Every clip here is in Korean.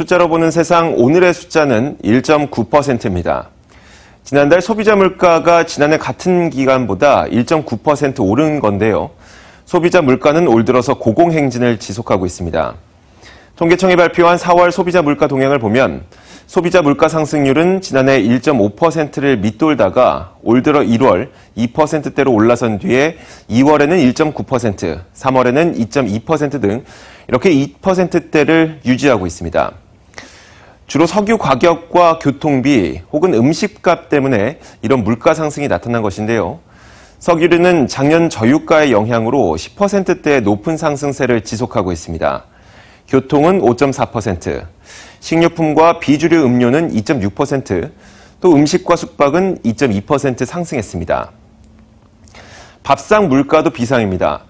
숫자로 보는 세상 오늘의 숫자는 1.9%입니다. 지난달 소비자 물가가 지난해 같은 기간보다 1.9% 오른 건데요. 소비자 물가는 올 들어서 고공행진을 지속하고 있습니다. 통계청이 발표한 4월 소비자 물가 동향을 보면 소비자 물가 상승률은 지난해 1.5%를 밑돌다가 올 들어 1월 2%대로 올라선 뒤에 2월에는 1.9%, 3월에는 2.2%등 이렇게 2%대를 유지하고 있습니다. 주로 석유 가격과 교통비 혹은 음식값 때문에 이런 물가 상승이 나타난 것인데요. 석유류는 작년 저유가의 영향으로 10%대 높은 상승세를 지속하고 있습니다. 교통은 5.4%, 식료품과 비주류 음료는 2.6%, 또 음식과 숙박은 2.2% 상승했습니다. 밥상 물가도 비상입니다.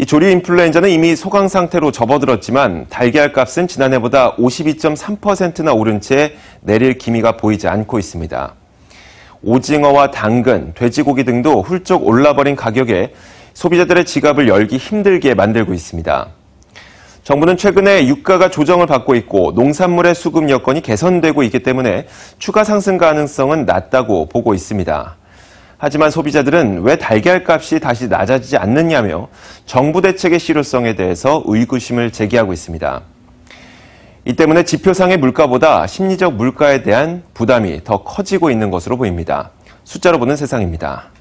이 조류 인플루엔자는 이미 소강 상태로 접어들었지만 달걀 값은 지난해보다 52.3%나 오른 채 내릴 기미가 보이지 않고 있습니다. 오징어와 당근, 돼지고기 등도 훌쩍 올라버린 가격에 소비자들의 지갑을 열기 힘들게 만들고 있습니다. 정부는 최근에 유가가 조정을 받고 있고 농산물의 수급 여건이 개선되고 있기 때문에 추가 상승 가능성은 낮다고 보고 있습니다. 하지만 소비자들은 왜 달걀 값이 다시 낮아지지 않느냐며 정부 대책의 실효성에 대해서 의구심을 제기하고 있습니다. 이 때문에 지표상의 물가보다 심리적 물가에 대한 부담이 더 커지고 있는 것으로 보입니다. 숫자로 보는 세상입니다.